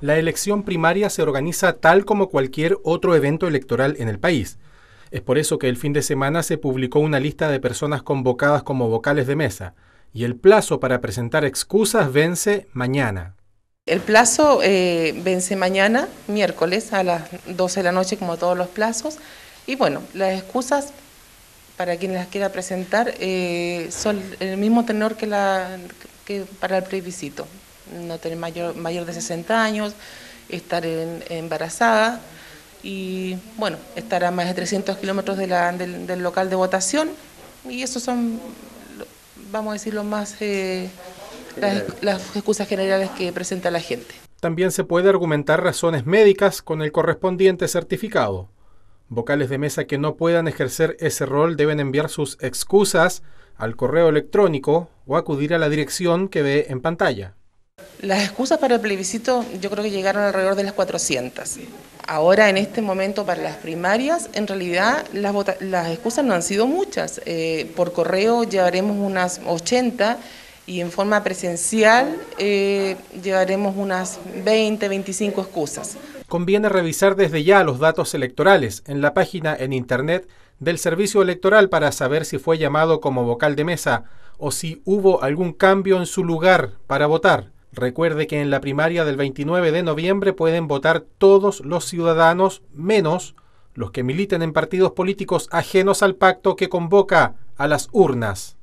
La elección primaria se organiza tal como cualquier otro evento electoral en el país. Es por eso que el fin de semana se publicó una lista de personas convocadas como vocales de mesa y el plazo para presentar excusas vence mañana. El plazo eh, vence mañana, miércoles, a las 12 de la noche, como todos los plazos. Y bueno, las excusas, para quien las quiera presentar, eh, son el mismo tenor que, que para el plebiscito no tener mayor, mayor de 60 años, estar embarazada y, bueno, estar a más de 300 kilómetros del, del, local de votación y esos son, vamos a decir, más, eh, las excusas generales que presenta la gente. También se puede argumentar razones médicas con el correspondiente certificado. Vocales de mesa que no puedan ejercer ese rol deben enviar sus excusas al correo electrónico o acudir a la dirección que ve en pantalla. Las excusas para el plebiscito yo creo que llegaron alrededor de las 400. Ahora, en este momento, para las primarias, en realidad las, excusas no han sido muchas. Eh, por correo llevaremos unas 80 y en forma presencial eh, llevaremos unas 20, 25 excusas. Conviene revisar desde ya los datos electorales en la página en Internet del Servicio Electoral para saber si fue llamado como vocal de mesa o si hubo algún cambio en su lugar para votar. Recuerde que en la primaria del 29 de noviembre pueden votar todos los ciudadanos menos los que militen en partidos políticos ajenos al pacto que convoca a las urnas.